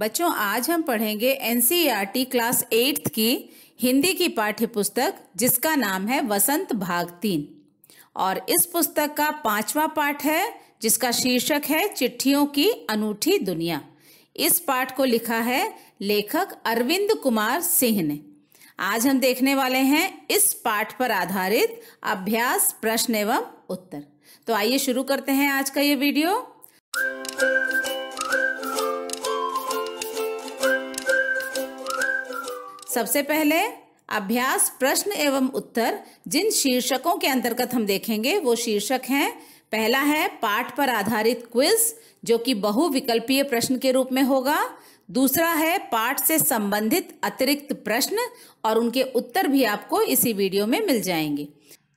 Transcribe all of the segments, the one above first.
बच्चों आज हम पढ़ेंगे एनसीईआरटी क्लास एट्थ की हिंदी की पाठ्य पुस्तक जिसका नाम है वसंत भाग तीन और इस पुस्तक का पांचवा पाठ है जिसका शीर्षक है चिट्ठियों की अनूठी दुनिया इस पाठ को लिखा है लेखक अरविंद कुमार सिंह ने आज हम देखने वाले हैं इस पाठ पर आधारित अभ्यास प्रश्न एवं उत्तर तो आइए शुरू करते हैं आज का ये वीडियो सबसे पहले अभ्यास प्रश्न एवं उत्तर जिन शीर्षकों के अंतर्गत हम देखेंगे वो शीर्षक हैं पहला है पाठ पर आधारित क्विज जो कि बहुविकल्पीय प्रश्न के रूप में होगा दूसरा है पाठ से संबंधित अतिरिक्त प्रश्न और उनके उत्तर भी आपको इसी वीडियो में मिल जाएंगे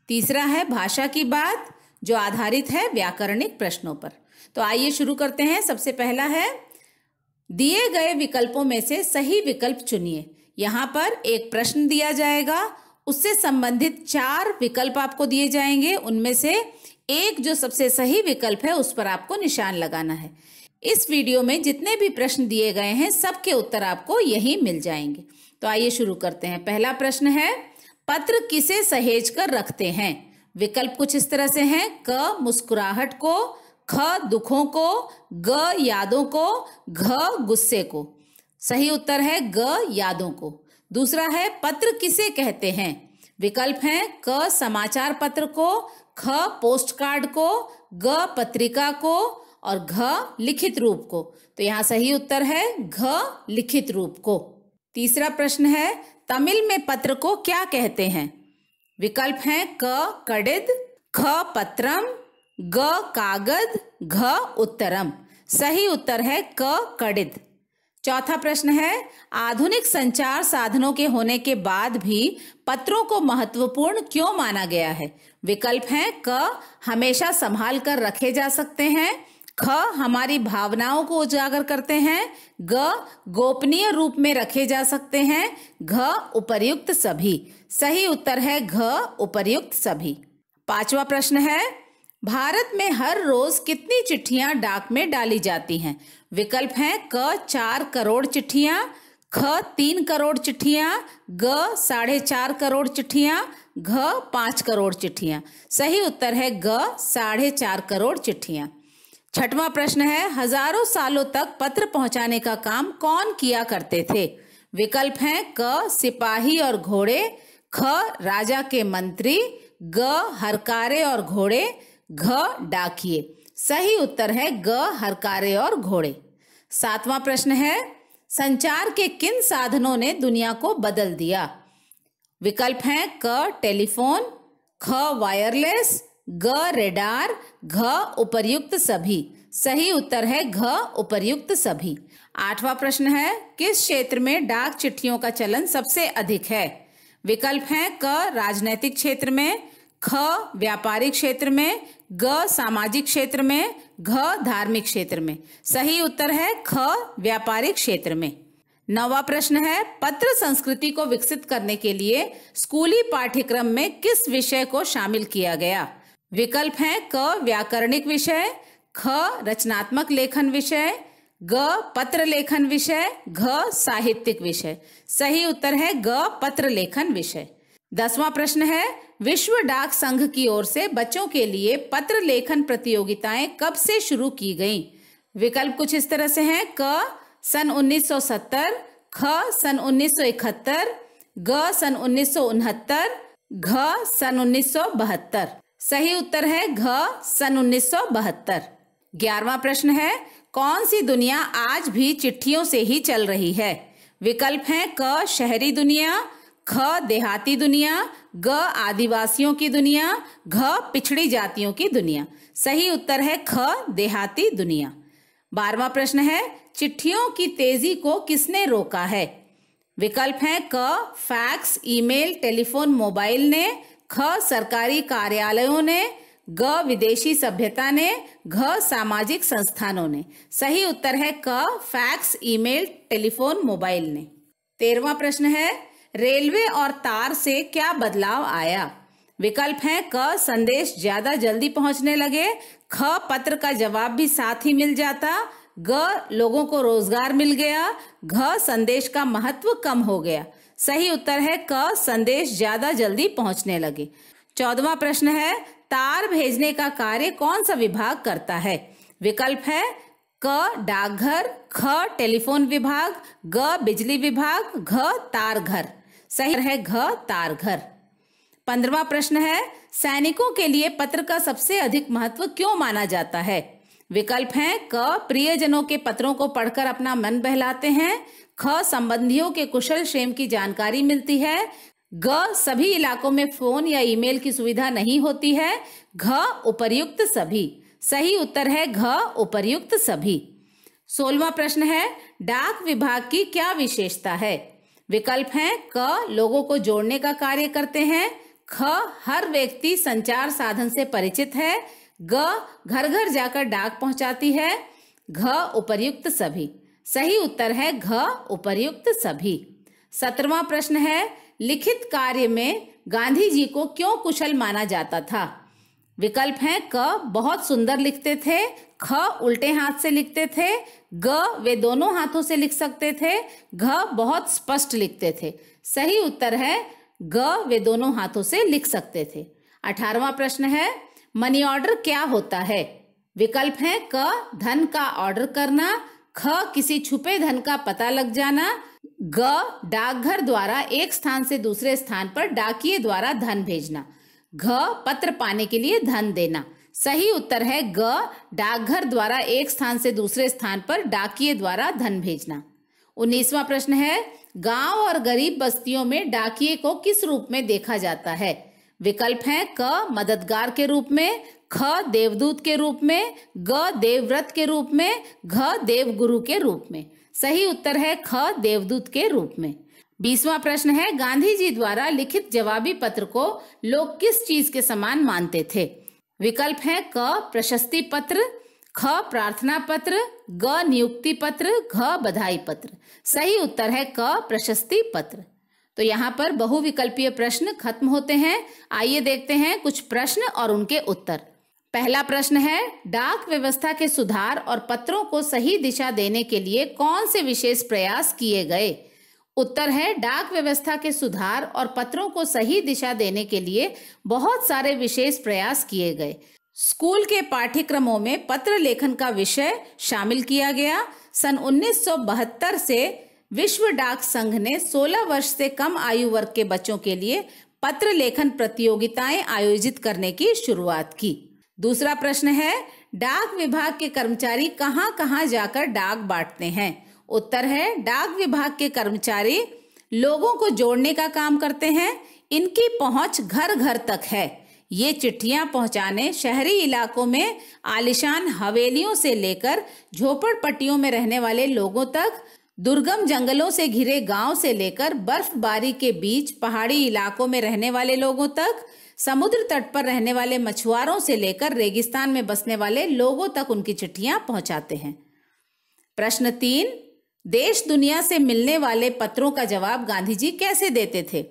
तीसरा है भाषा की बात जो आधारित है व्याकरणिक प्रश्नों पर तो आइए शुरू करते हैं सबसे पहला है दिए गए विकल्पों में से सही विकल्प चुनिए यहाँ पर एक प्रश्न दिया जाएगा उससे संबंधित चार विकल्प आपको दिए जाएंगे उनमें से एक जो सबसे सही विकल्प है उस पर आपको निशान लगाना है इस वीडियो में जितने भी प्रश्न दिए गए हैं सबके उत्तर आपको यही मिल जाएंगे तो आइए शुरू करते हैं पहला प्रश्न है पत्र किसे सहेज कर रखते हैं विकल्प कुछ इस तरह से हैं क मुस्कुराहट को ख दुखों को ग यादों को घ गुस्से को सही उत्तर है ग यादों को दूसरा है पत्र किसे कहते हैं विकल्प है क समाचार पत्र को ख पोस्ट कार्ड को ग पत्रिका को और घ लिखित रूप को तो यहाँ सही उत्तर है घ लिखित रूप को तीसरा प्रश्न है तमिल में पत्र को क्या कहते हैं विकल्प है क कड़िद ख पत्रम ग कागद घ उत्तरम सही उत्तर है क कड़िद चौथा प्रश्न है आधुनिक संचार साधनों के होने के बाद भी पत्रों को महत्वपूर्ण क्यों माना गया है विकल्प है क हमेशा संभाल कर रखे जा सकते हैं ख हमारी भावनाओं को उजागर करते हैं ग गोपनीय रूप में रखे जा सकते हैं घ उपर्युक्त सभी सही उत्तर है घ उपर्युक्त सभी पांचवा प्रश्न है भारत में हर रोज कितनी चिट्ठियां डाक में डाली जाती हैं विकल्प हैं क चार करोड़ चिट्ठियां ख तीन करोड़ चिट्ठियां ग साढ़े चार करोड़ चिट्ठियां घ पाँच करोड़ चिट्ठियां सही उत्तर है ग साढ़े चार करोड़ चिट्ठियां छठवां प्रश्न है हजारों सालों तक पत्र पहुंचाने का काम कौन किया करते थे विकल्प हैं क सिपाही और घोड़े ख राजा के मंत्री ग हरकारे और घोड़े घ डाकिए सही उत्तर है ग हरकारे और घोड़े सातवां प्रश्न है संचार के किन साधनों ने दुनिया को बदल दिया विकल्प है क टेलीफोन ख वायरलेस ग रेडार घ उपर्युक्त सभी सही उत्तर है घ उपर्युक्त सभी आठवां प्रश्न है किस क्षेत्र में डाक चिट्ठियों का चलन सबसे अधिक है विकल्प है क राजनैतिक क्षेत्र में ख व्यापारिक क्षेत्र में ग सामाजिक क्षेत्र में घ धार्मिक क्षेत्र में सही उत्तर है ख व्यापारिक क्षेत्र में नवा प्रश्न है पत्र संस्कृति को विकसित करने के लिए स्कूली पाठ्यक्रम में किस विषय को शामिल किया गया विकल्प हैं क व्याकरणिक विषय ख रचनात्मक लेखन विषय ग पत्र लेखन विषय घ साहित्यिक विषय सही उत्तर है ग पत्र लेखन विषय दसवां प्रश्न है विश्व डाक संघ की ओर से बच्चों के लिए पत्र लेखन प्रतियोगिताएं कब से शुरू की गई विकल्प कुछ इस तरह से हैं क सन 1970, ख सन 1971, ग सन उन्नीस घ सन 1972। सही उत्तर है घ सन 1972। ग्यारवा प्रश्न है कौन सी दुनिया आज भी चिट्ठियों से ही चल रही है विकल्प है क शहरी दुनिया ख देहाती दुनिया ग आदिवासियों की दुनिया घ पिछड़ी जातियों की दुनिया सही उत्तर है ख देहाती दुनिया बारवा प्रश्न है चिट्ठियों की तेजी को किसने रोका है विकल्प है क फैक्स ईमेल टेलीफोन मोबाइल ने ख सरकारी कार्यालयों ने ग विदेशी सभ्यता ने घ सामाजिक संस्थानों ने सही उत्तर है क फैक्स ईमेल टेलीफोन मोबाइल ने तेरवा प्रश्न है रेलवे और तार से क्या बदलाव आया विकल्प हैं क संदेश ज्यादा जल्दी पहुंचने लगे ख पत्र का जवाब भी साथ ही मिल जाता ग लोगों को रोजगार मिल गया घ संदेश का महत्व कम हो गया सही उत्तर है क संदेश ज्यादा जल्दी पहुंचने लगे चौदवा प्रश्न है तार भेजने का कार्य कौन सा विभाग करता है विकल्प है क डाकघर ख टेलीफोन विभाग ग बिजली विभाग घ तार घर सही है घ घर पंद्रवा प्रश्न है सैनिकों के लिए पत्र का सबसे अधिक महत्व क्यों माना जाता है विकल्प है क प्रियजनों के पत्रों को पढ़कर अपना मन बहलाते हैं ख संबंधियों के कुशल क्षेम की जानकारी मिलती है ग सभी इलाकों में फोन या ईमेल की सुविधा नहीं होती है घ उपर्युक्त सभी सही उत्तर है घ उपर्युक्त सभी सोलवा प्रश्न है डाक विभाग की क्या विशेषता है विकल्प हैं क लोगों को जोड़ने का कार्य करते हैं ख हर व्यक्ति संचार साधन से परिचित है ग घर घर जाकर डाक पहुंचाती है घ उपर्युक्त सभी सही उत्तर है घ उपर्युक्त सभी सत्रवा प्रश्न है लिखित कार्य में गांधी जी को क्यों कुशल माना जाता था विकल्प है क बहुत सुंदर लिखते थे ख उल्टे हाथ से लिखते थे ग वे दोनों हाथों से लिख सकते थे घ बहुत स्पष्ट लिखते थे सही उत्तर है ग वे दोनों हाथों से लिख सकते थे अठारवा प्रश्न है मनी ऑर्डर क्या होता है विकल्प है क धन का ऑर्डर करना ख किसी छुपे धन का पता लग जाना ग डाकघर द्वारा एक स्थान से दूसरे स्थान पर डाकिए द्वारा धन भेजना घ पत्र पाने के लिए धन देना सही उत्तर है ग डाकघर द्वारा एक स्थान से दूसरे स्थान पर डाकिए द्वारा धन भेजना उन्नीसवा प्रश्न है गांव और गरीब बस्तियों में डाकिए को किस रूप में देखा जाता है विकल्प है क मददगार के रूप में ख देवदूत के रूप में ग देवव्रत के रूप में घ देवगुरु के रूप में सही उत्तर है ख देवदूत के रूप में बीसवा प्रश्न है गांधी जी द्वारा लिखित जवाबी पत्र को लोग किस चीज के समान मानते थे विकल्प है क प्रशस्ति पत्र ख प्रार्थना पत्र ग नियुक्ति पत्र घ बधाई पत्र सही उत्तर है क प्रशस्ति पत्र तो यहाँ पर बहुविकल्पीय प्रश्न खत्म होते हैं आइए देखते हैं कुछ प्रश्न और उनके उत्तर पहला प्रश्न है डाक व्यवस्था के सुधार और पत्रों को सही दिशा देने के लिए कौन से विशेष प्रयास किए गए उत्तर है डाक व्यवस्था के सुधार और पत्रों को सही दिशा देने के लिए बहुत सारे विशेष प्रयास किए गए स्कूल के पाठ्यक्रमों में पत्र लेखन का विषय शामिल किया गया सन 1972 से विश्व डाक संघ ने 16 वर्ष से कम आयु वर्ग के बच्चों के लिए पत्र लेखन प्रतियोगिताएं आयोजित करने की शुरुआत की दूसरा प्रश्न है डाक विभाग के कर्मचारी कहाँ कहाँ जाकर डाक बांटते हैं उत्तर है डाक विभाग के कर्मचारी लोगों को जोड़ने का काम करते हैं इनकी पहुंच घर घर तक है ये चिट्ठियां पहुंचाने शहरी इलाकों में आलिशान हवेलियों से लेकर झोपड़पट्टियों में रहने वाले लोगों तक दुर्गम जंगलों से घिरे गांव से लेकर बर्फबारी के बीच पहाड़ी इलाकों में रहने वाले लोगों तक समुद्र तट पर रहने वाले मछुआरों से लेकर रेगिस्तान में बसने वाले लोगों तक उनकी चिट्ठियां पहुंचाते हैं प्रश्न तीन देश दुनिया से मिलने वाले पत्रों का जवाब गांधी जी कैसे देते थे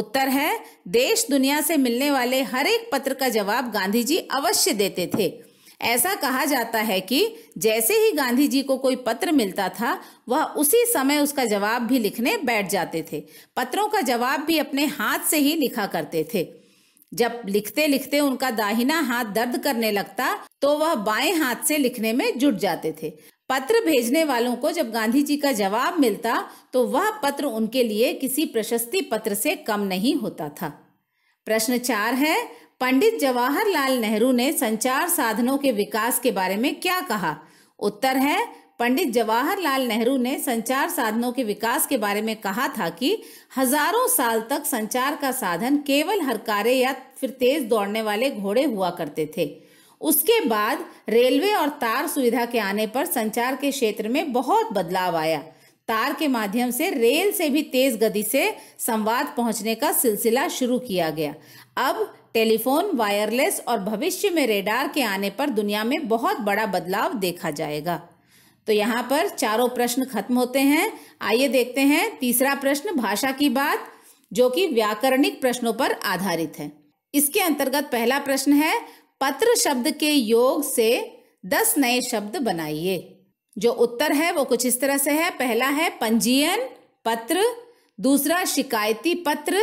उत्तर है देश दुनिया से मिलने वाले हर एक पत्र का जवाब गांधी जी अवश्य देते थे ऐसा कहा जाता है कि जैसे ही गांधी जी को कोई पत्र मिलता था वह उसी समय उसका जवाब भी लिखने बैठ जाते थे पत्रों का जवाब भी अपने हाथ से ही लिखा करते थे जब लिखते लिखते उनका दाहिना हाथ दर्द करने लगता तो वह बाएं हाथ से लिखने में जुट जाते थे पत्र भेजने वालों को जब गांधी जी का जवाब मिलता तो वह पत्र उनके लिए किसी प्रशस्ति पत्र से कम नहीं होता था प्रश्न चार है पंडित जवाहरलाल नेहरू ने संचार साधनों के विकास के बारे में क्या कहा उत्तर है पंडित जवाहरलाल नेहरू ने संचार साधनों के विकास के बारे में कहा था कि हजारों साल तक संचार का साधन केवल हरकारे या फिर तेज दौड़ने वाले घोड़े हुआ करते थे उसके बाद रेलवे और तार सुविधा के आने पर संचार के क्षेत्र में बहुत बदलाव आया तार के माध्यम से रेल से भी तेज गति से संवाद पहुंचने का सिलसिला शुरू किया गया अब टेलीफोन वायरलेस और भविष्य में रेडार के आने पर दुनिया में बहुत बड़ा बदलाव देखा जाएगा तो यहाँ पर चारों प्रश्न खत्म होते हैं आइए देखते हैं तीसरा प्रश्न भाषा की बात जो कि व्याकरणिक प्रश्नों पर आधारित है इसके अंतर्गत पहला प्रश्न है पत्र शब्द के योग से दस नए शब्द बनाइए जो उत्तर है वो कुछ इस तरह से है पहला है पंजीयन पत्र दूसरा शिकायती पत्र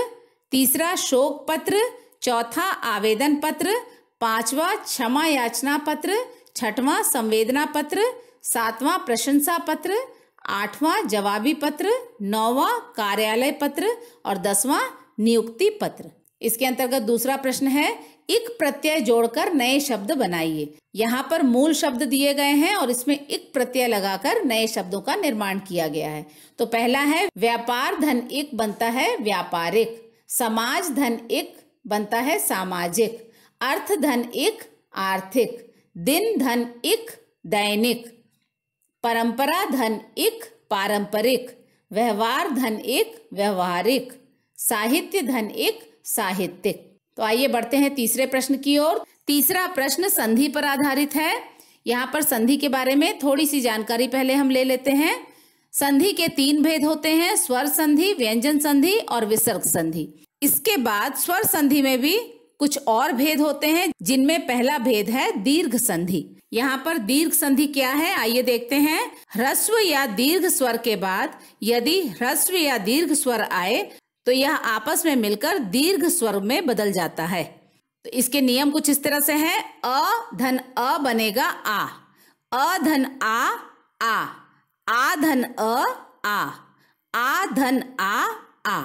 तीसरा शोक पत्र चौथा आवेदन पत्र पांचवा क्षमा याचना पत्र छठवां संवेदना पत्र सातवां प्रशंसा पत्र आठवां जवाबी पत्र नौवां कार्यालय पत्र और दसवां नियुक्ति पत्र इसके अंतर्गत दूसरा प्रश्न है इक प्रत्यय जोड़कर नए शब्द बनाइए यहाँ पर मूल शब्द दिए गए हैं और इसमें इक प्रत्यय लगाकर नए शब्दों का निर्माण किया गया है तो पहला है व्यापार धन इक बनता है व्यापारिक समाज धन इक बनता है सामाजिक अर्थ धन इक आर्थिक दिन धन इक दैनिक परंपरा धन इक पारंपरिक व्यवहार धन एक व्यवहारिक साहित्य धन एक साहित्यिक तो आइए बढ़ते हैं तीसरे प्रश्न की ओर तीसरा प्रश्न संधि पर आधारित है यहाँ पर संधि के बारे में थोड़ी सी जानकारी पहले हम ले लेते हैं संधि के तीन भेद होते हैं स्वर संधि व्यंजन संधि और विसर्ग संधि इसके बाद स्वर संधि में भी कुछ और भेद होते हैं जिनमें पहला भेद है दीर्घ संधि यहाँ पर दीर्घ संधि क्या है आइए देखते हैं ह्रस्व या दीर्घ स्वर के बाद यदि ह्रस्व या दीर्घ स्वर आए तो यह आपस में मिलकर दीर्घ स्वर में बदल जाता है तो इसके नियम कुछ इस तरह से है अ धन अ बनेगा आ अ धन आ आ आ धन अ आ आ धन आ आ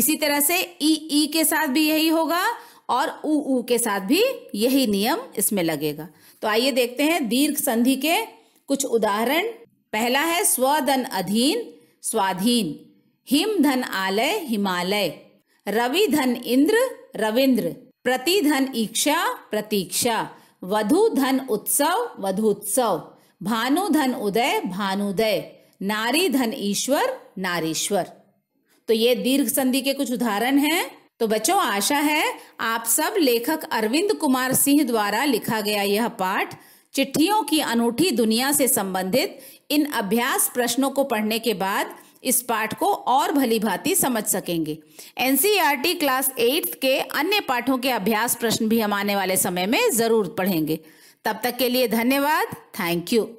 इसी तरह से ई ई के साथ भी यही होगा और ऊ ऊ के साथ भी यही नियम इसमें लगेगा तो आइए देखते हैं दीर्घ संधि के कुछ उदाहरण पहला है स्वधन अधीन स्वाधीन हिम धन आलय हिमालय रवि धन इंद्र रविंद्र प्रति धन ईक्षा प्रतीक्षा वधु धन उत्सव वधुत्सव भानु धन उदय भानुदय नारी धन ईश्वर नारीश्वर तो ये दीर्घ संधि के कुछ उदाहरण हैं तो बच्चों आशा है आप सब लेखक अरविंद कुमार सिंह द्वारा लिखा गया यह पाठ चिट्ठियों की अनूठी दुनिया से संबंधित इन अभ्यास प्रश्नों को पढ़ने के बाद इस पाठ को और भली भांति समझ सकेंगे एनसीईआरटी क्लास एट के अन्य पाठों के अभ्यास प्रश्न भी हम आने वाले समय में ज़रूर पढ़ेंगे तब तक के लिए धन्यवाद थैंक यू